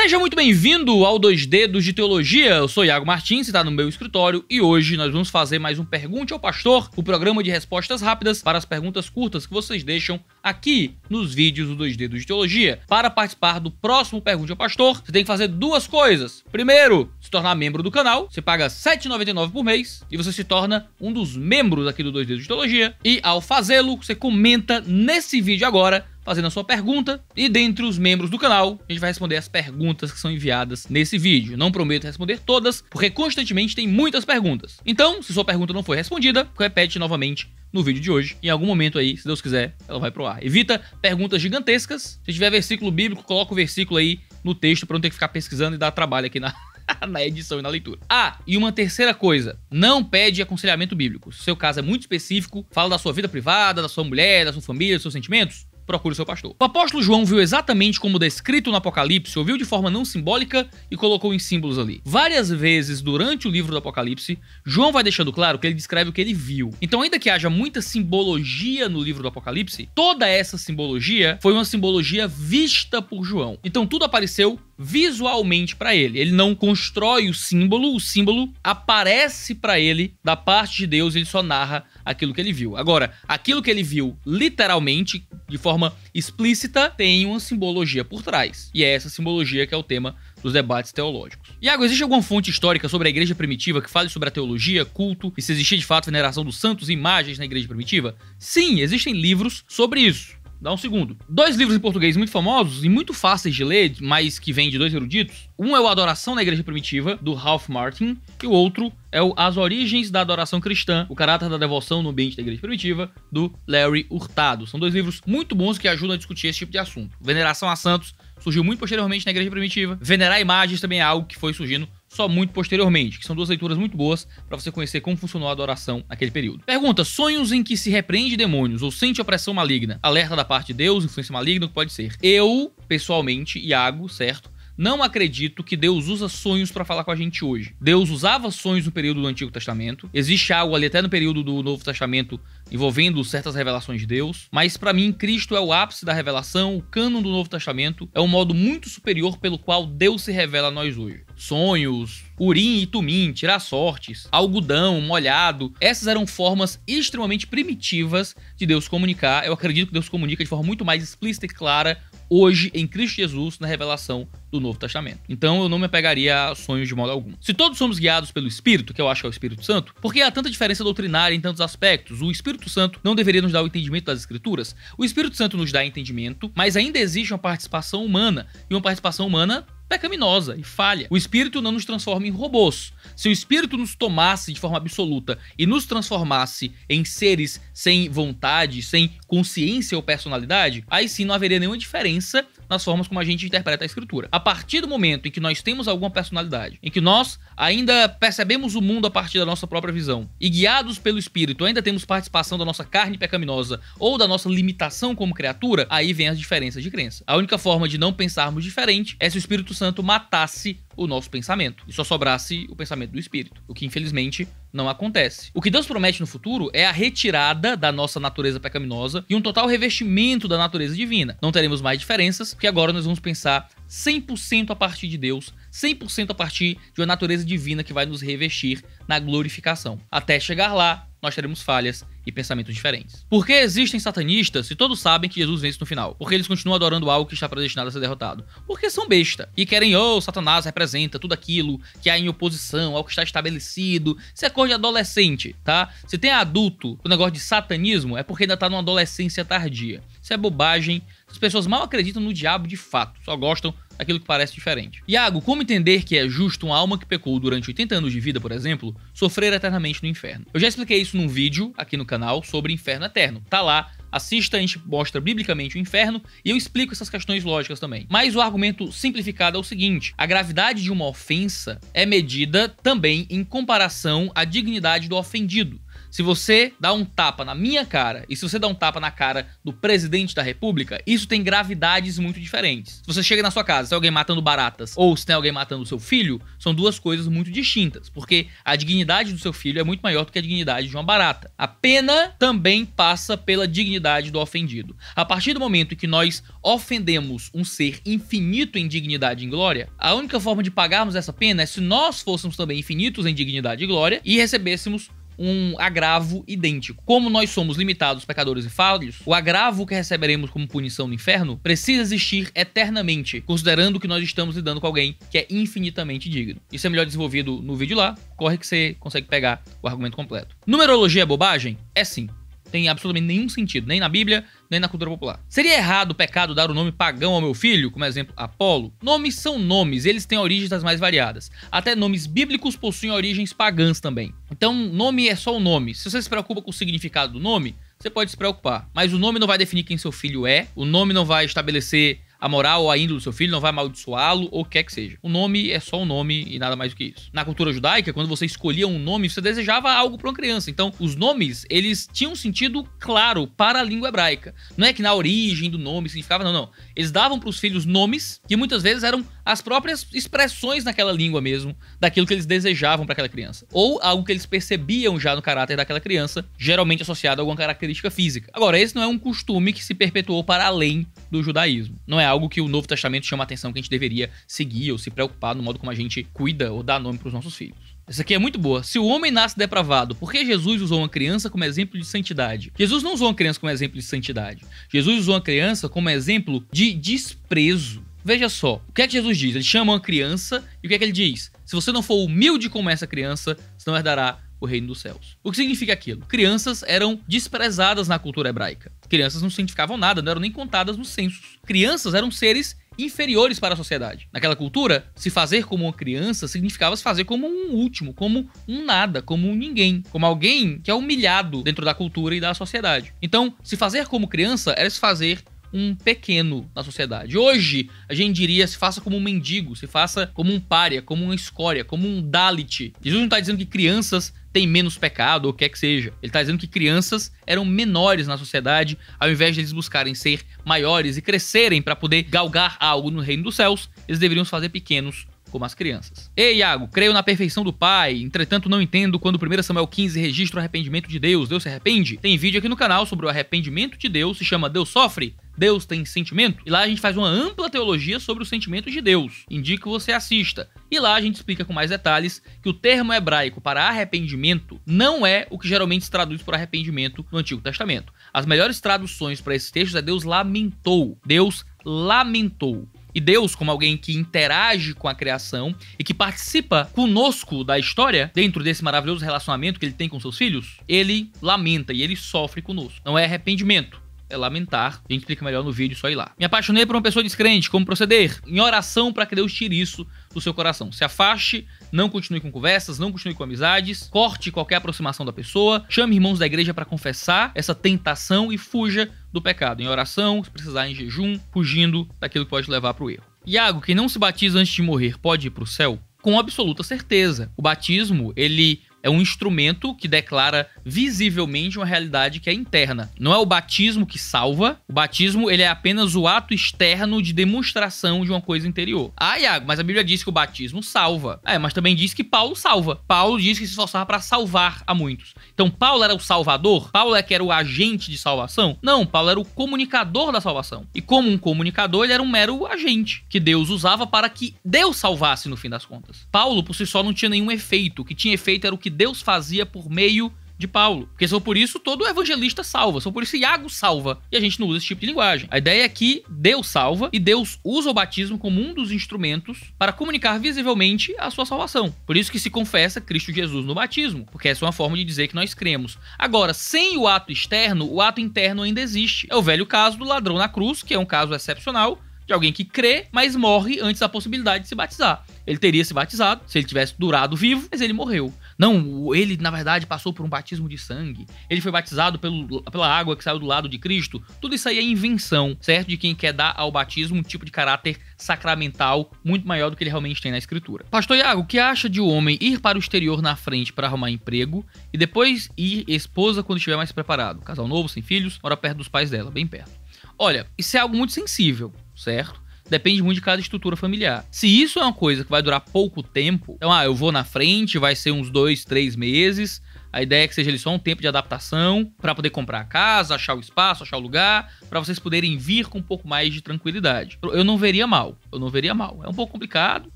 Seja muito bem-vindo ao 2 Dedos de Teologia. Eu sou Iago Martins, está no meu escritório e hoje nós vamos fazer mais um Pergunte ao Pastor, o programa de respostas rápidas para as perguntas curtas que vocês deixam aqui nos vídeos do 2 Dedos de Teologia. Para participar do próximo Pergunte ao Pastor, você tem que fazer duas coisas. Primeiro, se tornar membro do canal. Você paga R$ 7,99 por mês e você se torna um dos membros aqui do 2 d de Teologia. E ao fazê-lo, você comenta nesse vídeo agora fazendo a sua pergunta e dentre os membros do canal, a gente vai responder as perguntas que são enviadas nesse vídeo. Não prometo responder todas, porque constantemente tem muitas perguntas. Então, se sua pergunta não foi respondida, repete novamente no vídeo de hoje. Em algum momento aí, se Deus quiser, ela vai pro ar. Evita perguntas gigantescas. Se tiver versículo bíblico, coloca o versículo aí no texto para não ter que ficar pesquisando e dar trabalho aqui na na edição e na leitura. Ah, e uma terceira coisa, não pede aconselhamento bíblico. Se o seu caso é muito específico, fala da sua vida privada, da sua mulher, da sua família, dos seus sentimentos, procure o seu pastor. O apóstolo João viu exatamente como descrito no Apocalipse, ouviu de forma não simbólica e colocou em símbolos ali. Várias vezes durante o livro do Apocalipse, João vai deixando claro que ele descreve o que ele viu. Então, ainda que haja muita simbologia no livro do Apocalipse, toda essa simbologia foi uma simbologia vista por João. Então, tudo apareceu visualmente para ele. Ele não constrói o símbolo, o símbolo aparece para ele da parte de Deus, ele só narra aquilo que ele viu. Agora, aquilo que ele viu literalmente, de forma explícita, tem uma simbologia por trás. E é essa simbologia que é o tema dos debates teológicos. Iago, existe alguma fonte histórica sobre a igreja primitiva que fale sobre a teologia, culto e se existia de fato veneração dos santos e imagens na igreja primitiva? Sim, existem livros sobre isso. Dá um segundo. Dois livros em português muito famosos e muito fáceis de ler, mas que vêm de dois eruditos. Um é o Adoração na Igreja Primitiva, do Ralph Martin, e o outro é o As Origens da Adoração Cristã, o Caráter da Devoção no Ambiente da Igreja Primitiva, do Larry Hurtado. São dois livros muito bons que ajudam a discutir esse tipo de assunto. Veneração a Santos surgiu muito posteriormente na Igreja Primitiva. Venerar imagens também é algo que foi surgindo só muito posteriormente, que são duas leituras muito boas para você conhecer como funcionou a adoração naquele período. Pergunta: sonhos em que se repreende demônios ou sente opressão maligna, alerta da parte de Deus, influência maligna, o que pode ser? Eu, pessoalmente, Iago, certo? Não acredito que Deus usa sonhos para falar com a gente hoje. Deus usava sonhos no período do Antigo Testamento. Existe algo ali até no período do Novo Testamento envolvendo certas revelações de Deus, mas para mim Cristo é o ápice da revelação, o cânon do Novo Testamento é um modo muito superior pelo qual Deus se revela a nós hoje. Sonhos, urim e tumim, tirar sortes, algodão molhado. Essas eram formas extremamente primitivas de Deus comunicar. Eu acredito que Deus comunica de forma muito mais explícita e clara hoje em Cristo Jesus na revelação do Novo Testamento. Então eu não me apegaria a sonhos de modo algum. Se todos somos guiados pelo Espírito, que eu acho que é o Espírito Santo, porque há tanta diferença doutrinária em tantos aspectos? O Espírito Santo não deveria nos dar o entendimento das Escrituras? O Espírito Santo nos dá entendimento, mas ainda existe uma participação humana, e uma participação humana pecaminosa e falha. O espírito não nos transforma em robôs. Se o espírito nos tomasse de forma absoluta e nos transformasse em seres sem vontade, sem consciência ou personalidade, aí sim não haveria nenhuma diferença nas formas como a gente interpreta a escritura. A partir do momento em que nós temos alguma personalidade, em que nós ainda percebemos o mundo a partir da nossa própria visão e guiados pelo Espírito ainda temos participação da nossa carne pecaminosa ou da nossa limitação como criatura, aí vem as diferenças de crença. A única forma de não pensarmos diferente é se o Espírito Santo matasse o nosso pensamento e só sobrasse o pensamento do espírito, o que infelizmente não acontece. O que Deus promete no futuro é a retirada da nossa natureza pecaminosa e um total revestimento da natureza divina. Não teremos mais diferenças, porque agora nós vamos pensar 100% a partir de Deus, 100% a partir de uma natureza divina que vai nos revestir na glorificação. Até chegar lá, nós teremos falhas e pensamentos diferentes. Por que existem satanistas se todos sabem que Jesus vence no final? Porque eles continuam adorando algo que está predestinado a ser derrotado? Porque são besta e querem, oh, Satanás representa tudo aquilo que há em oposição ao que está estabelecido. Isso é coisa de adolescente, tá? Se tem adulto o negócio de satanismo, é porque ainda está numa adolescência tardia. Isso é bobagem. As pessoas mal acreditam no diabo de fato, só gostam aquilo que parece diferente. Iago, como entender que é justo uma alma que pecou durante 80 anos de vida, por exemplo, sofrer eternamente no inferno? Eu já expliquei isso num vídeo aqui no canal sobre inferno eterno. Tá lá, assista, a gente mostra biblicamente o inferno e eu explico essas questões lógicas também. Mas o argumento simplificado é o seguinte: a gravidade de uma ofensa é medida também em comparação à dignidade do ofendido. Se você dá um tapa na minha cara e se você dá um tapa na cara do presidente da república, isso tem gravidades muito diferentes. Se você chega na sua casa, se tem alguém matando baratas ou se tem alguém matando o seu filho, são duas coisas muito distintas, porque a dignidade do seu filho é muito maior do que a dignidade de uma barata. A pena também passa pela dignidade do ofendido. A partir do momento que nós ofendemos um ser infinito em dignidade e glória, a única forma de pagarmos essa pena é se nós fôssemos também infinitos em dignidade e glória e recebêssemos um agravo idêntico. Como nós somos limitados, pecadores e falhos, o agravo que receberemos como punição no inferno precisa existir eternamente, considerando que nós estamos lidando com alguém que é infinitamente digno. Isso é melhor desenvolvido no vídeo lá, corre que você consegue pegar o argumento completo. Numerologia é bobagem? É sim tem absolutamente nenhum sentido, nem na Bíblia, nem na cultura popular. Seria errado o pecado dar o nome pagão ao meu filho, como exemplo Apolo? Nomes são nomes, eles têm origens das mais variadas. Até nomes bíblicos possuem origens pagãs também. Então, nome é só o um nome. Se você se preocupa com o significado do nome, você pode se preocupar. Mas o nome não vai definir quem seu filho é, o nome não vai estabelecer a moral ou a índole do seu filho, não vai amaldiçoá-lo ou quer que seja. O nome é só um nome e nada mais do que isso. Na cultura judaica, quando você escolhia um nome, você desejava algo para uma criança. Então, os nomes, eles tinham um sentido claro para a língua hebraica. Não é que na origem do nome significava, não, não. Eles davam para os filhos nomes que muitas vezes eram as próprias expressões naquela língua mesmo, daquilo que eles desejavam para aquela criança, ou algo que eles percebiam já no caráter daquela criança, geralmente associado a alguma característica física. Agora, esse não é um costume que se perpetuou para além do judaísmo. Não é algo que o Novo Testamento chama a atenção que a gente deveria seguir ou se preocupar no modo como a gente cuida ou dá nome para os nossos filhos. Essa aqui é muito boa. Se o homem nasce depravado, por que Jesus usou uma criança como exemplo de santidade? Jesus não usou uma criança como exemplo de santidade. Jesus usou uma criança como exemplo de desprezo. Veja só, o que é que Jesus diz? Ele chama uma criança e o que é que ele diz? Se você não for humilde como essa criança, você não herdará o reino dos céus. O que significa aquilo? Crianças eram desprezadas na cultura hebraica. Crianças não significavam nada, não eram nem contadas nos censos. Crianças eram seres inferiores para a sociedade. Naquela cultura, se fazer como uma criança significava se fazer como um último, como um nada, como um ninguém, como alguém que é humilhado dentro da cultura e da sociedade. Então, se fazer como criança era se fazer um pequeno na sociedade. Hoje, a gente diria se faça como um mendigo, se faça como um pária, como uma escória, como um Dalit. Jesus não está dizendo que crianças têm menos pecado ou o que é que seja. Ele está dizendo que crianças eram menores na sociedade, ao invés de eles buscarem ser maiores e crescerem para poder galgar algo no reino dos céus, eles deveriam se fazer pequenos como as crianças. Ei, Iago, creio na perfeição do Pai, entretanto não entendo quando 1 Samuel 15 registra o arrependimento de Deus. Deus se arrepende? Tem vídeo aqui no canal sobre o arrependimento de Deus, se chama Deus Sofre? Deus tem sentimento? E lá a gente faz uma ampla teologia sobre os sentimentos de Deus. Indico que você assista. E lá a gente explica com mais detalhes que o termo hebraico para arrependimento não é o que geralmente se traduz por arrependimento no Antigo Testamento. As melhores traduções para esses textos é Deus lamentou. Deus lamentou. E Deus, como alguém que interage com a criação e que participa conosco da história, dentro desse maravilhoso relacionamento que ele tem com seus filhos, ele lamenta e ele sofre conosco. Não é arrependimento é lamentar. A gente explica melhor no vídeo, só ir lá. Me apaixonei por uma pessoa descrente, como proceder? Em oração para que Deus tire isso do seu coração. Se afaste, não continue com conversas, não continue com amizades, corte qualquer aproximação da pessoa, chame irmãos da igreja para confessar essa tentação e fuja do pecado. Em oração, se precisar em jejum, fugindo daquilo que pode levar para o erro. Iago, quem não se batiza antes de morrer pode ir para o céu? Com absoluta certeza. O batismo, ele é um instrumento que declara visivelmente uma realidade que é interna. Não é o batismo que salva, o batismo ele é apenas o ato externo de demonstração de uma coisa interior. Ah, Iago, mas a Bíblia diz que o batismo salva. É, mas também diz que Paulo salva. Paulo diz que se esforçava para salvar a muitos. Então Paulo era o salvador? Paulo é que era o agente de salvação? Não, Paulo era o comunicador da salvação. E como um comunicador, ele era um mero agente que Deus usava para que Deus salvasse no fim das contas. Paulo por si só não tinha nenhum efeito, o que tinha efeito era o que que Deus fazia por meio de Paulo. Porque são por isso, todo evangelista salva. São por isso, Iago salva. E a gente não usa esse tipo de linguagem. A ideia é que Deus salva e Deus usa o batismo como um dos instrumentos para comunicar visivelmente a sua salvação. Por isso que se confessa Cristo Jesus no batismo, porque essa é uma forma de dizer que nós cremos. Agora, sem o ato externo, o ato interno ainda existe. É o velho caso do ladrão na cruz, que é um caso excepcional, de alguém que crê, mas morre antes da possibilidade de se batizar. Ele teria se batizado se ele tivesse durado vivo, mas ele morreu. Não, ele, na verdade, passou por um batismo de sangue. Ele foi batizado pelo, pela água que saiu do lado de Cristo. Tudo isso aí é invenção, certo? De quem quer dar ao batismo um tipo de caráter sacramental muito maior do que ele realmente tem na escritura. Pastor Iago, o que acha de o um homem ir para o exterior na frente para arrumar emprego e depois ir esposa quando estiver mais preparado? Casal novo, sem filhos, mora perto dos pais dela, bem perto. Olha, isso é algo muito sensível, certo? Depende muito de cada estrutura familiar. Se isso é uma coisa que vai durar pouco tempo, então, ah, eu vou na frente, vai ser uns dois, três meses. A ideia é que seja ali só um tempo de adaptação para poder comprar a casa, achar o espaço, achar o lugar, para vocês poderem vir com um pouco mais de tranquilidade. Eu não veria mal, eu não veria mal. É um pouco complicado.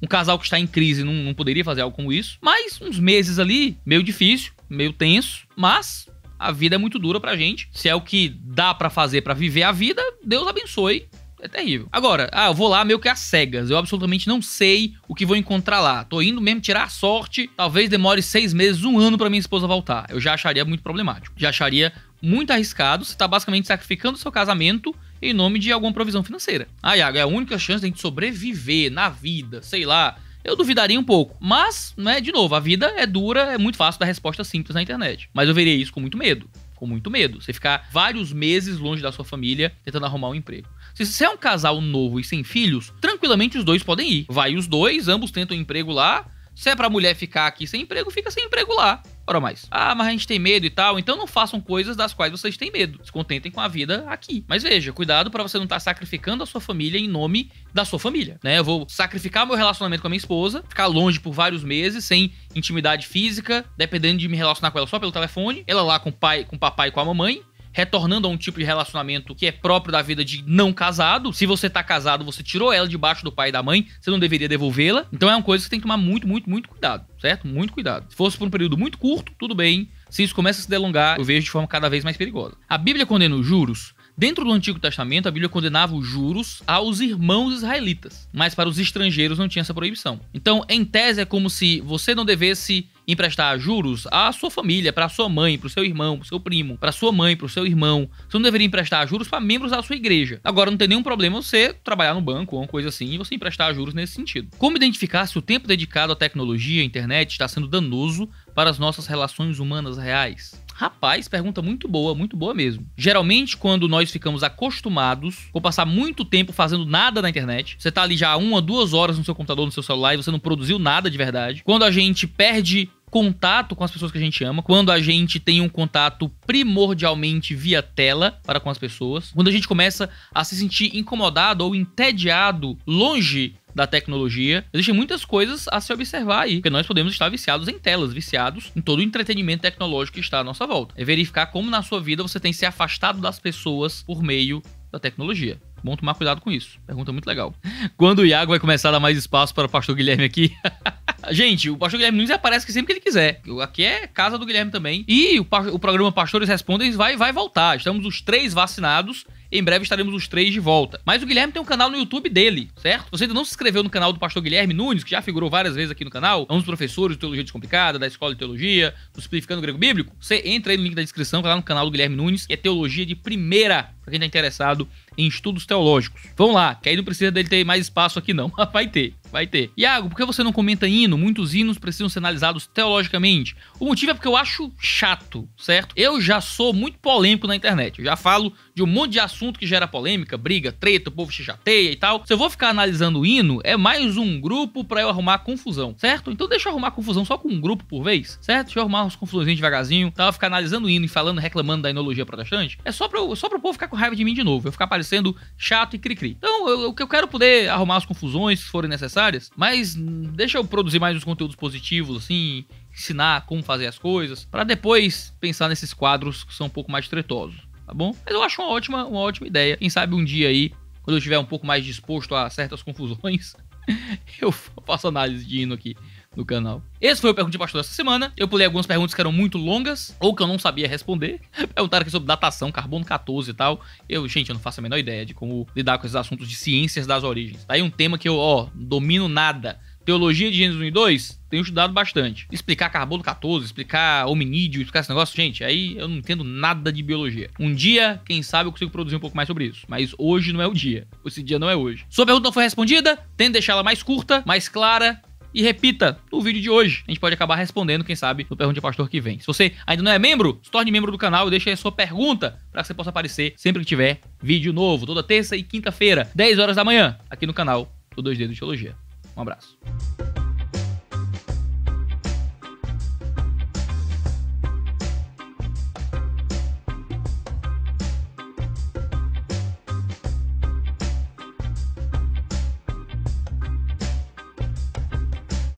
Um casal que está em crise não, não poderia fazer algo como isso, mas uns meses ali, meio difícil, meio tenso, mas a vida é muito dura pra gente. Se é o que dá para fazer para viver a vida, Deus abençoe é terrível. Agora, ah, eu vou lá meio que às cegas. Eu absolutamente não sei o que vou encontrar lá. Tô indo mesmo tirar a sorte. Talvez demore seis meses, um ano para minha esposa voltar. Eu já acharia muito problemático. Já acharia muito arriscado. Você tá basicamente sacrificando seu casamento em nome de alguma provisão financeira. Ah, Iago, é a única chance de a gente sobreviver na vida, sei lá. Eu duvidaria um pouco. Mas, né, de novo, a vida é dura, é muito fácil dar resposta simples na internet. Mas eu veria isso com muito medo. Com muito medo. Você ficar vários meses longe da sua família tentando arrumar um emprego. Se você é um casal novo e sem filhos, tranquilamente os dois podem ir. Vai os dois, ambos tentam um emprego lá. Se é pra mulher ficar aqui sem emprego, fica sem emprego lá. Ora mais. Ah, mas a gente tem medo e tal. Então não façam coisas das quais vocês têm medo. Se contentem com a vida aqui. Mas veja, cuidado para você não estar tá sacrificando a sua família em nome da sua família, né? Eu vou sacrificar meu relacionamento com a minha esposa, ficar longe por vários meses sem intimidade física, dependendo de me relacionar com ela só pelo telefone. Ela lá com o pai, com o papai e com a mamãe retornando a um tipo de relacionamento que é próprio da vida de não casado. Se você tá casado, você tirou ela debaixo do pai e da mãe, você não deveria devolvê-la. Então é uma coisa que você tem que tomar muito, muito, muito cuidado, certo? Muito cuidado. Se fosse por um período muito curto, tudo bem. Se isso começa a se delongar, eu vejo de forma cada vez mais perigosa. A Bíblia condena os juros Dentro do Antigo Testamento, a Bíblia condenava os juros aos irmãos israelitas, mas para os estrangeiros não tinha essa proibição. Então, em tese, é como se você não devesse emprestar juros à sua família, para sua mãe, para o seu irmão, para o seu primo, para sua mãe, para o seu irmão. Você não deveria emprestar juros para membros da sua igreja. Agora, não tem nenhum problema você trabalhar no banco ou uma coisa assim e você emprestar juros nesse sentido. Como identificar se o tempo dedicado à tecnologia e à internet está sendo danoso para as nossas relações humanas reais? Rapaz, pergunta muito boa, muito boa mesmo. Geralmente, quando nós ficamos acostumados com passar muito tempo fazendo nada na internet, você tá ali já uma, duas horas no seu computador, no seu celular e você não produziu nada de verdade. Quando a gente perde contato com as pessoas que a gente ama, quando a gente tem um contato primordialmente via tela para com as pessoas, quando a gente começa a se sentir incomodado ou entediado longe da tecnologia. Existem muitas coisas a se observar aí, porque nós podemos estar viciados em telas, viciados em todo o entretenimento tecnológico que está à nossa volta. É verificar como na sua vida você tem se afastado das pessoas por meio da tecnologia. Bom tomar cuidado com isso. Pergunta muito legal. Quando o Iago vai começar a dar mais espaço para o pastor Guilherme aqui? Gente, o pastor Guilherme Nunes aparece sempre que ele quiser. Aqui é casa do Guilherme também. E o, o programa Pastores Respondem vai, vai voltar. Estamos os três vacinados em breve estaremos os três de volta. Mas o Guilherme tem um canal no YouTube dele, certo? Você ainda não se inscreveu no canal do pastor Guilherme Nunes, que já figurou várias vezes aqui no canal, é um dos professores de Teologia Descomplicada, da Escola de Teologia, do Simplificando o Grego Bíblico, você entra aí no link da descrição, vai tá lá no canal do Guilherme Nunes, que é Teologia de Primeira para quem está interessado em estudos teológicos. Vamos lá, que aí não precisa dele ter mais espaço aqui não, vai ter, vai ter. Iago, por que você não comenta hino? Muitos hinos precisam ser analisados teologicamente. O motivo é porque eu acho chato, certo? Eu já sou muito polêmico na internet, eu já falo de um monte de assunto que gera polêmica, briga, treta, o povo se chateia e tal. Se eu vou ficar analisando o hino, é mais um grupo para eu arrumar confusão, certo? Então deixa eu arrumar confusão só com um grupo por vez, certo? Deixa eu arrumar umas confusões devagarzinho, tava tá? ficar analisando o hino e falando, reclamando da enologia protestante. É só para o povo ficar com raiva de mim de novo. Eu ficar parecendo chato e cri-cri. Então, eu, eu quero poder arrumar as confusões se forem necessárias, mas hum, deixa eu produzir mais uns conteúdos positivos, assim, ensinar como fazer as coisas, para depois pensar nesses quadros que são um pouco mais tretosos, tá bom? Mas eu acho uma ótima, uma ótima ideia. Quem sabe um dia aí, quando eu estiver um pouco mais disposto a certas confusões, eu faço análise de hino aqui no canal. Esse foi o de Pastor dessa semana. Eu pulei algumas perguntas que eram muito longas ou que eu não sabia responder. Perguntaram aqui sobre datação, carbono 14 e tal. Eu, gente, eu não faço a menor ideia de como lidar com esses assuntos de ciências das origens. Tá aí um tema que eu, ó, domino nada. Teologia de Gênesis 1 e 2, tenho estudado bastante. Explicar carbono 14, explicar hominídeo, explicar esse negócio, gente, aí eu não entendo nada de biologia. Um dia, quem sabe, eu consigo produzir um pouco mais sobre isso. Mas hoje não é o dia. Esse dia não é hoje. Sua pergunta não foi respondida? tendo deixá-la mais curta, mais clara, e repita no vídeo de hoje. A gente pode acabar respondendo, quem sabe, no Pergunte ao Pastor que vem. Se você ainda não é membro, se torne membro do canal e deixe aí a sua pergunta para que você possa aparecer sempre que tiver vídeo novo, toda terça e quinta-feira, 10 horas da manhã, aqui no canal do Dois Dedos de Teologia. Um abraço.